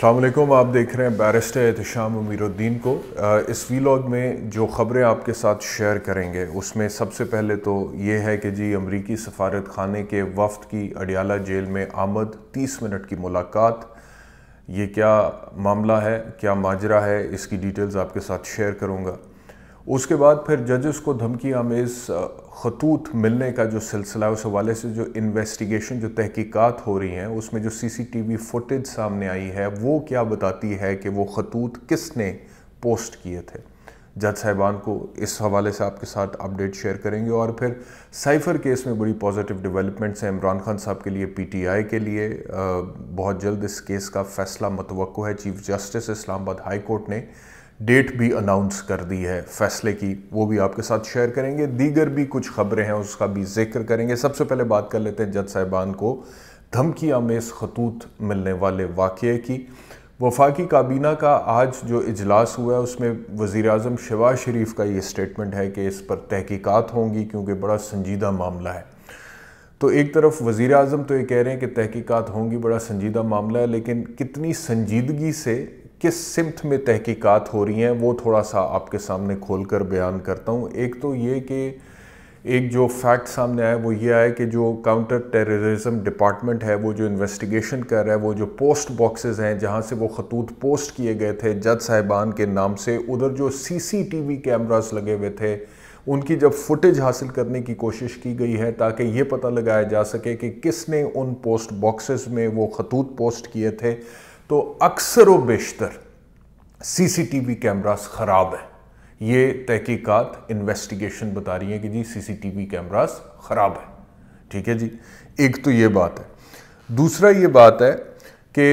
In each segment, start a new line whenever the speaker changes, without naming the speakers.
अल्लाम आप देख रहे हैं बैरिस्टर एहतशाम अमीरुद्दीन को इस वीलॉग में जो ख़बरें आपके साथ शेयर करेंगे उसमें सबसे पहले तो ये है कि जी अमरीकी सफारत खाने के वफद की अडियाला जेल में आमद 30 मिनट की मुलाकात ये क्या मामला है क्या माजरा है इसकी डिटेल्स आपके साथ शेयर करूँगा उसके बाद फिर जजेस को धमकी आमेज़ खतूत मिलने का जो सिलसिला है उस हवाले से जो इन्वेस्टिगेशन जो तहकीकात हो रही हैं उसमें जो सीसीटीवी फुटेज सामने आई है वो क्या बताती है कि वो खतूत किसने पोस्ट किए थे जज साहिबान को इस हवाले से आपके साथ अपडेट शेयर करेंगे और फिर साइफर केस में बड़ी पॉजिटिव डेवलपमेंट्स हैं इमरान खान साहब के लिए पीटीआई के लिए बहुत जल्द इस केस का फैसला मतवक़ है chief justice Islamabad high court ने डेट भी अनाउंस कर दी है फैसले की वो भी आपके साथ शेयर करेंगे दीगर भी कुछ खबरें हैं उसका भी जिक्र करेंगे सबसे पहले बात कर लेते हैं जज साहिबान को धमकी आमेज खतूत मिलने वाले वाक़े की वफाकी काबीना का आज जो इजलास हुआ है उसमें वज़ी अजम शबाज शरीफ का ये स्टेटमेंट है कि इस पर तहकीकात होंगी क्योंकि बड़ा संजीदा मामला है तो एक तरफ वज़ी अजम तो ये कह रहे हैं कि तहकीकात होंगी बड़ा संजीदा मामला है लेकिन कितनी संजीदगी से किस सिमत में तहकीकात हो रही हैं वो थोड़ा सा आपके सामने खोल कर बयान करता हूँ एक तो ये कि एक जो फैक्ट सामने आया वो ये आया कि जो काउंटर टेररिज्म डिपार्टमेंट है वो जो इन्वेस्टिगेशन कर रहा है वो जो पोस्ट बॉक्सेस हैं जहाँ से वो खतूत पोस्ट किए गए थे जज साहिबान के नाम से उधर जो सीसीटीवी कैमरास लगे हुए थे उनकी जब फुटेज हासिल करने की कोशिश की गई है ताकि ये पता लगाया जा सके कि किसने उन पोस्ट बॉक्सेस में वो खतूत पोस्ट किए थे तो अक्सर व बेशतर C C T V cameras ख़राब हैं ये तहकीकत इन्वेस्टिगेशन बता रही है कि जी C C T V cameras ख़राब है ठीक है जी एक तो ये बात है दूसरा ये बात है कि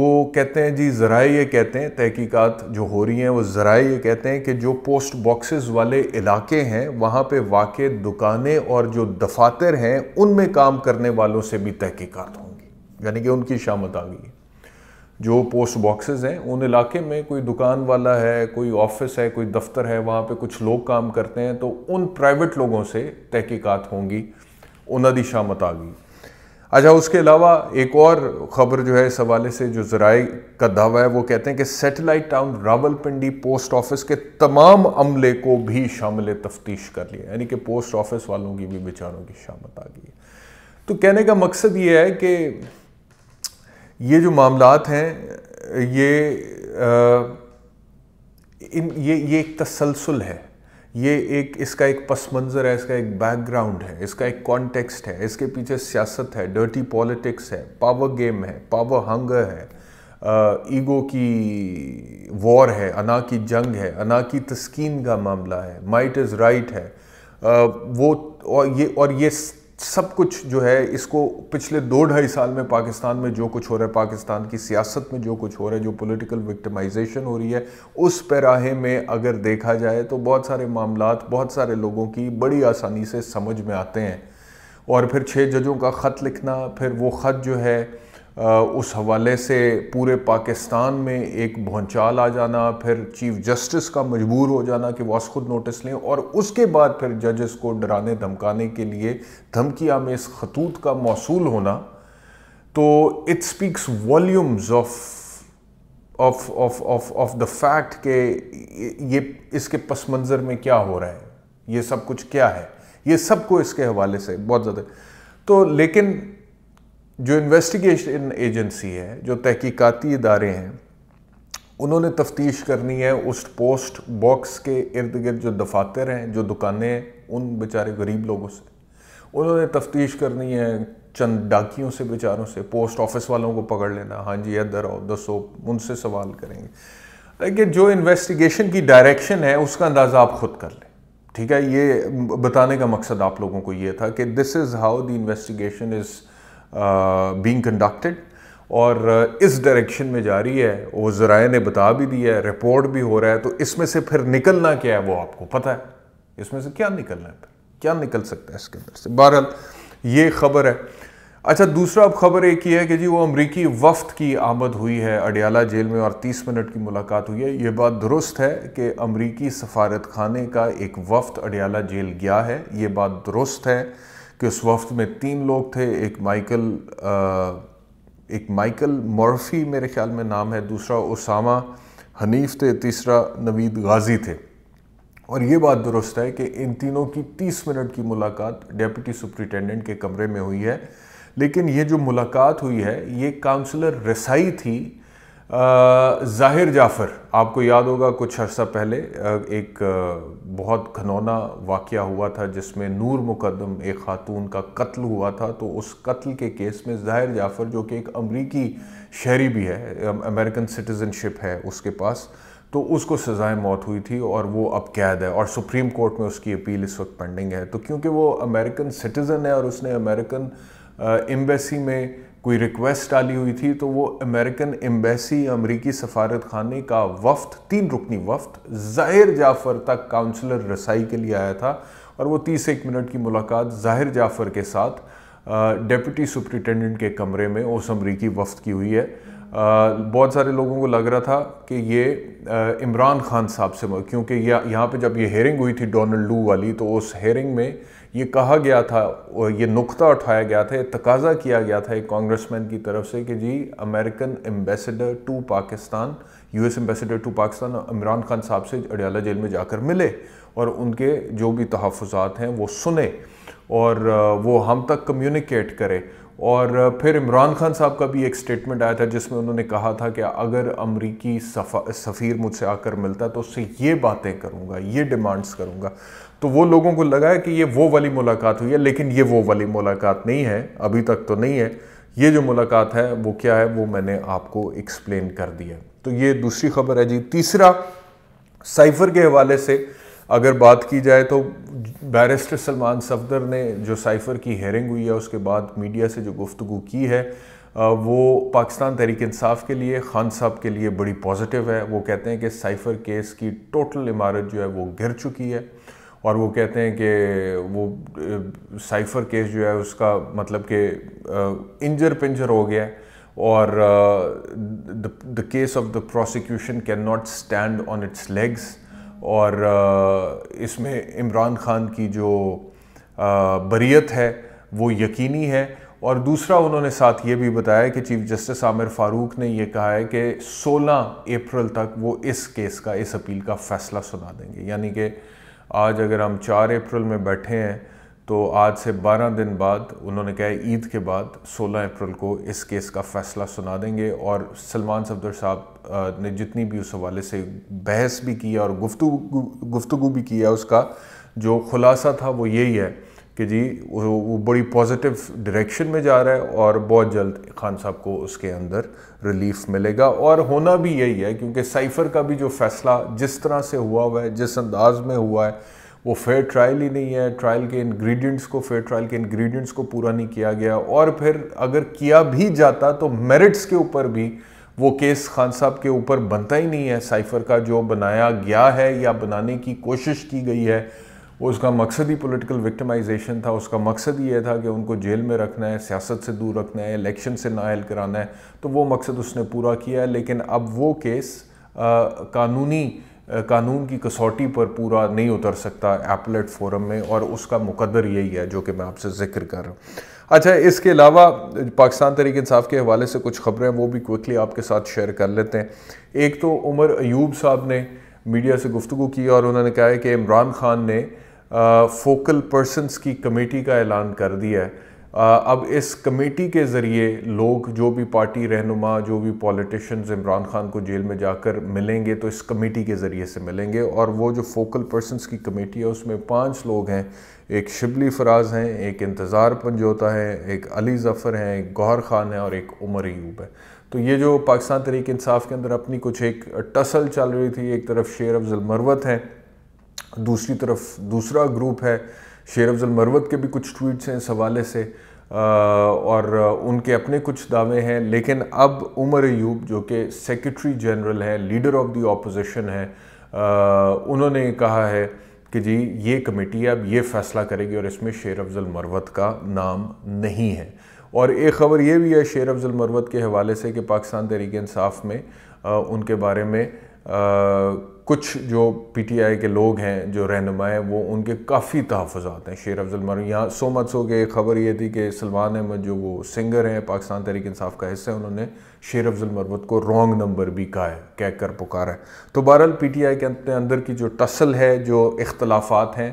वो कहते हैं जी ज़रा ये कहते हैं तहकीकात जो हो रही हैं वो ज़रा ये कहते हैं कि जो पोस्ट बॉक्सेस वाले इलाके हैं वहाँ पे वाक़ दुकानें और जो दफातर हैं उनमें काम करने वालों से भी तहकीकात होंगी यानी कि उनकी शामत आ गई है जो पोस्ट बॉक्सेस हैं उन इलाके में कोई दुकान वाला है कोई ऑफिस है कोई दफ्तर है वहाँ पे कुछ लोग काम करते हैं तो उन प्राइवेट लोगों से तहकीकात होंगी उनदी शामत आ गई अच्छा उसके अलावा एक और ख़बर जो है इस हवाले से जो ज़राए का दावा है वो कहते हैं कि satellite town Rawalpindi post office के तमाम अमले को भी शामिल तफ्तीश कर लिया यानी कि पोस्ट ऑफिस वालों की भी बेचारों की शामत आ गई तो कहने का मकसद ये है कि ये जो मामला हैं ये आ, इन ये ये एक तसलसल है ये एक इसका एक पस मंज़र है इसका एक बैकग्राउंड है इसका एक कॉन्टेक्स्ट है इसके पीछे सियासत है डर्टी पॉलिटिक्स है पावर गेम है पावर हंगर है ईगो की वॉर है अना की जंग है अना की तस्कीन का मामला है माइट इज़ राइट है आ, वो और ये और ये सब कुछ जो है इसको पिछले दो ढाई साल में पाकिस्तान में जो कुछ हो रहा है पाकिस्तान की सियासत में जो कुछ हो रहा है जो पॉलिटिकल विक्टिमाइजेशन हो रही है उस पैराहे में अगर देखा जाए तो बहुत सारे मामला बहुत सारे लोगों की बड़ी आसानी से समझ में आते हैं और फिर छः जजों का ख़त लिखना फिर वो ख़त जो है उस हवाले से पूरे पाकिस्तान में एक भौचाल आ जाना फिर चीफ जस्टिस का मजबूर हो जाना कि वह खुद नोटिस लें और उसके बाद फिर जजेस को डराने धमकाने के लिए धमकिया में इस खतूत का मौसू होना तो it speaks volumes of of of of of the fact के ये इसके पस मंज़र में क्या हो रहा है ये सब कुछ क्या है ये सबको इसके हवाले से बहुत ज़्यादा तो लेकिन जो इन्वेस्टिगेशन एजेंसी है जो तहकीकाती इदारे हैं उन्होंने तफ्तीश करनी है उस पोस्ट बॉक्स के इर्द गिर्द जो दफातर हैं जो दुकानें हैं उन बेचारे गरीब लोगों से उन्होंने तफ्तीश करनी है चंद डाकियों से बेचारों से पोस्ट ऑफिस वालों को पकड़ लेना हाँ जी इधर आओ दसो उनसे सवाल करेंगे लेकिन जो इन्वेस्टिगेशन की डायरेक्शन है उसका अंदाज़ा आप खुद कर लें ठीक है ये बताने का मकसद आप लोगों को ये था कि this is how the investigation is being uh, conducted और uh, इस डायरेक्शन में जा रही है वो ज़राए ने बता भी दिया है रिपोर्ट भी हो रहा है तो इसमें से फिर निकलना क्या है वो आपको पता है इसमें से क्या निकलना है फिर क्या निकल सकता है इसके अंदर से बहरहाल ये खबर है अच्छा दूसरा अब खबर एक ही है कि जी वो अमरीकी वफ्त की आमद हुई है अडियाला जेल में और 30 मिनट की मुलाकात हुई है ये बात दुरुस्त है कि अमरीकी सफारत खाने का एक वफ्त अडियाला जेल गया है ये बात दुरुस्त है कि उस वफ्त में तीन लोग थे एक माइकल आ, एक माइकल मॉर्फी मेरे ख्याल में नाम है दूसरा उसामा हनीफ थे तीसरा नवीद गाजी थे और ये बात दुरुस्त है कि इन तीनों की तीस मिनट की मुलाकात डेप्यूटी सुप्रिटेंडेंट के कमरे में हुई है लेकिन ये जो मुलाकात हुई है ये काउंसलर रसाई थी जाहिर जाफ़र आपको याद होगा कुछ अर्सा पहले एक बहुत घनौना वाक़ हुआ था जिसमें नूर मुकदम एक ख़ातून का कत्ल हुआ था तो उस कत्ल के केस में जाहिर जाफ़र जो कि एक अमरीकी शहरी भी है अमेरिकन सिटीज़नशिप है उसके पास तो उसको सजाएं मौत हुई थी और वो अब कैद है और सुप्रीम कोर्ट में उसकी अपील इस वक्त पेंडिंग है तो क्योंकि वो अमेरिकन सिटीज़न है और उसने अमेरिकन एम्बेसी में कोई रिक्वेस्ट डाली हुई थी तो वो अमेरिकन एम्बेसी अमरीकी सफारत खाने का वफ्त तीन रुकनी वफ्त ज़ाहिर जाफ़र तक काउंसलर रसाई के लिए आया था और वो तीस एक मिनट की मुलाकात ज़ाहिर जाफ़र के साथ डेप्यूटी सुप्रिटेंडेंट के कमरे में उस अमरीकी वफ्त की हुई है आ, बहुत सारे लोगों को लग रहा था कि ये इमरान खान साहब से क्योंकि यह यहाँ पे जब ये हेयरिंग हुई थी डोनल्ड लू वाली तो उस हेयरिंग में ये कहा गया था और ये नुक्ता उठाया गया था तकाजा किया गया था एक कांग्रेसमैन की तरफ से कि जी American ambassador to Pakistan US ambassador to Pakistan Imran Khan साहब से अडियाला जेल में जाकर मिले और उनके जो भी तहफ़ात हैं वो सुने और वो हम तक कम्युनिकेट करें और फिर इमरान खान साहब का भी एक स्टेटमेंट आया था जिसमें उन्होंने कहा था कि अगर अमरीकी सफ़ीर मुझसे आकर मिलता तो उससे ये बातें करूँगा ये डिमांड्स करूँगा तो वो लोगों को लगा है कि ये वो वाली मुलाकात हुई है लेकिन ये वो वाली मुलाकात नहीं है अभी तक तो नहीं है ये जो मुलाकात है वो क्या है वो मैंने आपको एक्सप्लेन कर दिया तो ये दूसरी खबर है जी तीसरा साइफर के हवाले से अगर बात की जाए तो बैरिस्टर सलमान सफदर ने जो साइफ़र की हेयरिंग हुई है उसके बाद मीडिया से जो गुफ्तु की है वो पाकिस्तान तहरीक इंसाफ के लिए खान साहब के लिए बड़ी पॉजिटिव है वो कहते हैं कि साइफ़र केस की टोटल इमारत जो है वो गिर चुकी है और वो कहते हैं कि वो साइफ़र केस जो है उसका मतलब कि इंजर पिंजर हो गया है और the case of the prosecution can not stand on its legs और इसमें इमरान खान की जो बरीत है वो यकीनी है और दूसरा उन्होंने साथ ये भी बताया कि चीफ जस्टिस आमिर फ़ारूक ने यह कहा है कि 16 अप्रैल तक वो इस केस का इस अपील का फ़ैसला सुना देंगे यानी कि आज अगर हम 4 अप्रैल में बैठे हैं तो आज से 12 दिन बाद उन्होंने कहा ईद के बाद 16 अप्रैल को इस केस का फैसला सुना देंगे और सलमान सफदर साहब ने जितनी भी उस हवाले से बहस भी की और गुफ्तु गुफ्तु भी किया उसका जो खुलासा था वो यही है कि जी वो बड़ी पॉजिटिव डायरेक्शन में जा रहा है और बहुत जल्द खान साहब को उसके अंदर रिलीफ मिलेगा और होना भी यही है क्योंकि साइफर का भी जो फैसला जिस तरह से हुआ हुआ है जिस अंदाज में हुआ है वो फेयर ट्रायल ही नहीं है ट्रायल के इंग्रेडिएंट्स को फेयर ट्रायल के इंग्रेडिएंट्स को पूरा नहीं किया गया और फिर अगर किया भी जाता तो मेरिट्स के ऊपर भी वो केस खान साहब के ऊपर बनता ही नहीं है साइफर का जो बनाया गया है या बनाने की कोशिश की गई है वो उसका मकसद ही पोलिटिकल विक्टमाइजेशन था उसका मकसद ये था कि उनको जेल में रखना है सियासत से दूर रखना है इलेक्शन से नायल कराना है तो वो मकसद उसने पूरा किया है लेकिन अब वो केस आ, कानूनी कानून की कसौटी पर पूरा नहीं उतर सकता एपलेट फोरम में और उसका मुकदर यही है जो कि मैं आपसे जिक्र कर रहा हूँ अच्छा इसके अलावा पाकिस्तान तरीके इंसाफ के हवाले से कुछ खबरें वो भी क्विकली आपके साथ शेयर कर लेते हैं एक तो उमर अयूब साहब ने मीडिया से गुफ्तु की और उन्होंने कहा है कि इमरान खान ने आ, फोकल पर्सनस की कमेटी का ऐलान कर दिया है अब इस कमेटी के ज़रिए लोग जो भी पार्टी रहनुमा जो भी पॉलिटिशियंस इमरान खान को जेल में जाकर मिलेंगे तो इस कमेटी के ज़रिए से मिलेंगे और वो जो फोकल पर्सनस की कमेटी है उसमें पांच लोग हैं एक शिबली फराज हैं एक इंतज़ार पंजोता है एक अली ज़फ़र हैं एक गौहर खान है और एक उमर यूब है तो ये जो पाकिस्तान तरीक इंसाफ के अंदर अपनी कुछ एक टसल चल रही थी एक तरफ शेर अफजल मरवत है दूसरी तरफ दूसरा ग्रुप है शेर अफजल मरवत के भी कुछ ट्वीट्स हैं इस हवाले से और उनके अपने कुछ दावे हैं लेकिन अब उमर अयूब जो कि सेक्रेटरी जनरल हैं लीडर ऑफ दी ऑपोजिशन है उन्होंने कहा है कि जी ये कमेटी अब ये फैसला करेगी और इसमें शेर अफजल मरवत का नाम नहीं है और एक ख़बर ये भी है शेर अफजल मरवत के हवाले से कि पाकिस्तान तहरीक इंसाफ में उनके बारे में कुछ जो पी टी आई के लोग हैं जो रहनुमा है वो उनके काफ़ी तहफ़ात हैं शेर अफजल मर यहाँ सो मत सो के खबर ये थी कि सलमान अहमद जो वो सिंगर हैं पाकिस्तान तहरीक इंसाफ का हिस्सा है उन्होंने शेर अफजल मरवत को रॉन्ग नंबर भी कहा है कह कर पुकारा है तो बहरहाल पी टी आई के अंदर की जो टसल है जो इख्तलाफात हैं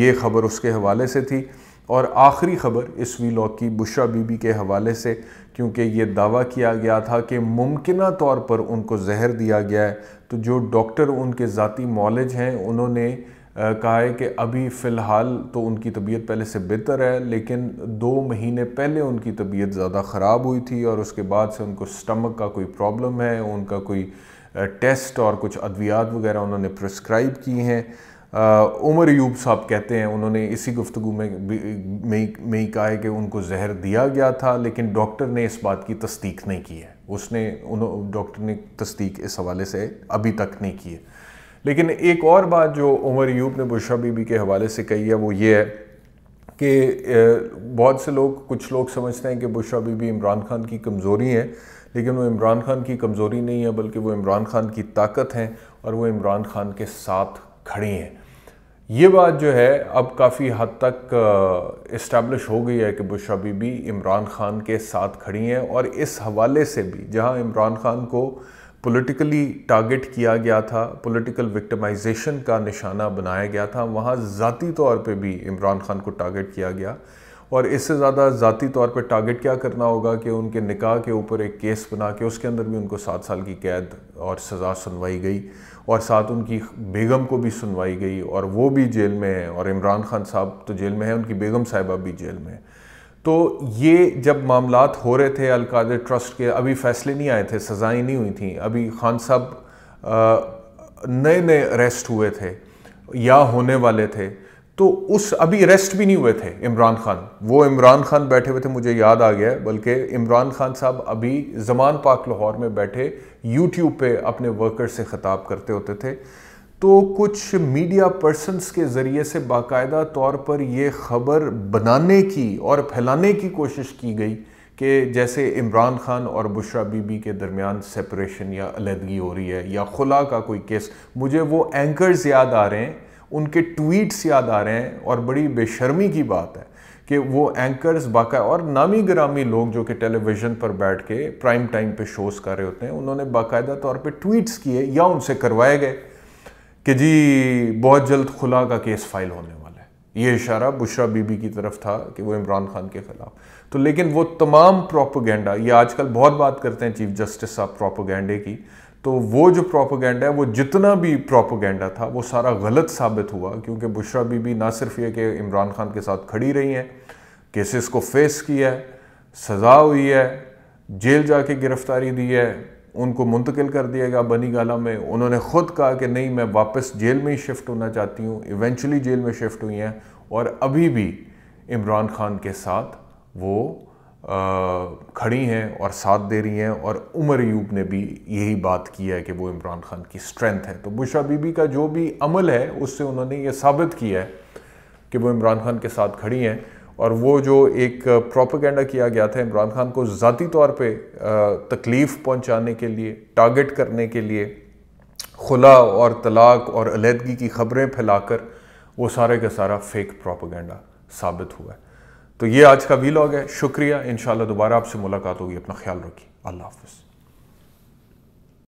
ये खबर उसके हवाले से थी और आखिरी खबर इस वीलॉग की बुशा बीबी के हवाले से क्योंकि ये दावा किया गया था कि मुमकिन तौर पर उनको जहर दिया गया है तो जो डॉक्टर उनके ज़ाती मॉलेज हैं उन्होंने कहा है कि अभी फ़िलहाल तो उनकी तबीयत पहले से बेहतर है लेकिन दो महीने पहले उनकी तबीयत ज़्यादा ख़राब हुई थी और उसके बाद से उनको स्टमक का कोई प्रॉब्लम है उनका कोई टेस्ट और कुछ अद्वियात वगैरह उन्होंने प्रिस्क्राइब की हैं उमर यूब साहब कहते हैं उन्होंने इसी गुफ्तु में में ही कहा है कि उनको जहर दिया गया था लेकिन डॉक्टर ने इस बात की तस्दीक नहीं की है उसने उन डॉक्टर ने तस्दीक इस हवाले से अभी तक नहीं की है लेकिन एक और बात जो उमर यूब ने बुशा बीबी के हवाले से कही है वो ये है कि बहुत से लोग कुछ लोग समझते हैं कि बुशा बीबी इमरान खान की कमज़ोरी है लेकिन वो इमरान खान की कमज़ोरी नहीं है बल्कि वो इमरान खान की ताकत हैं और वो इमरान खान के साथ खड़ी हैं ये बात जो है अब काफ़ी हद तक इस्टेब्लिश हो गई है कि बुशरा बीबी इमरान खान के साथ खड़ी हैं और इस हवाले से भी जहां इमरान खान को पॉलिटिकली टारगेट किया गया था पॉलिटिकल विक्टिमाइजेशन का निशाना बनाया गया था वहाँ ज़ाती तौर पे भी इमरान खान को टारगेट किया गया और इससे ज़्यादा ज़ाती तौर पे टारगेट क्या करना होगा कि उनके निकाह के ऊपर एक केस बना के उसके अंदर भी उनको सात साल की कैद और सज़ा सुनवाई गई और साथ उनकी बेगम को भी सुनवाई गई और वो भी जेल में है और इमरान खान साहब तो जेल में है उनकी बेगम साहिबा भी जेल में है तो ये जब मामला हो रहे थे अलकाद ट्रस्ट के अभी फैसले नहीं आए थे सज़ाएँ नहीं हुई थी अभी खान साहब नए नए अरेस्ट हुए थे या होने वाले थे तो उस अभी अरेस्ट भी नहीं हुए थे इमरान खान वो इमरान खान बैठे हुए थे मुझे याद आ गया बल्कि इमरान खान साहब अभी जमान पाक लाहौर में बैठे यूट्यूब पे अपने वर्कर्स से ख़ताब करते होते थे तो कुछ मीडिया पर्सनस के ज़रिए से बाकायदा तौर पर यह खबर बनाने की और फैलाने की कोशिश की गई कि जैसे इमरान खान और बुशरा बीबी के दरमियान सेपरेशन या हो रही है या खुला का कोई केस मुझे वो एंकर्स याद आ रहे हैं उनके ट्वीट्स याद आ रहे हैं और बड़ी बेशर्मी की बात है कि वो एंकर्स बाका और नामी ग्रामी लोग जो कि टेलीविज़न पर बैठ के प्राइम टाइम पे शोज़ कर रहे होते हैं उन्होंने बाकायदा तौर पे ट्वीट्स किए या उनसे करवाए गए कि जी बहुत जल्द खुला का केस फाइल होने वाला है ये इशारा बुशरा बीबी की तरफ था कि वो इमरान खान के ख़िलाफ़ तो लेकिन वो तमाम प्रोपोगेंडा ये आजकल बहुत बात करते हैं चीफ जस्टिस साहब प्रोपोगेंडे की तो वो जो प्रोपोगंडा है वो जितना भी प्रोपोगंडा था वो सारा गलत साबित हुआ क्योंकि बुशरा बीबी ना सिर्फ ये कि इमरान खान के साथ खड़ी रही हैं केसेस को फेस किया है सज़ा हुई है जेल जाके गिरफ्तारी दी है उनको मुंतकिल कर दिया गया बनी गाला में उन्होंने ख़ुद कहा कि नहीं मैं वापस जेल में ही शिफ्ट होना चाहती हूँ इवेंचुअली जेल में शिफ्ट हुई हैं और अभी भी इमरान खान के साथ वो खड़ी हैं और साथ दे रही हैं और उमर यूब ने भी यही बात की है कि वो इमरान खान की स्ट्रेंथ है तो बुशा बीबी का जो भी अमल है उससे उन्होंने ये साबित किया है कि वो इमरान खान के साथ खड़ी हैं और वो जो एक प्रोपोगेंडा किया गया था इमरान खान को ज़ाती तौर पे तकलीफ़ पहुंचाने के लिए टारगेट करने के लिए खुला और तलाक और अलीहदगी की खबरें फैलाकर वो सारे का सारा फेक प्रोपोगेंडा साबित हुआ है तो ये आज का वीलॉग है शुक्रिया इन दोबारा आपसे मुलाकात होगी अपना ख्याल रखिए अल्लाह हाफ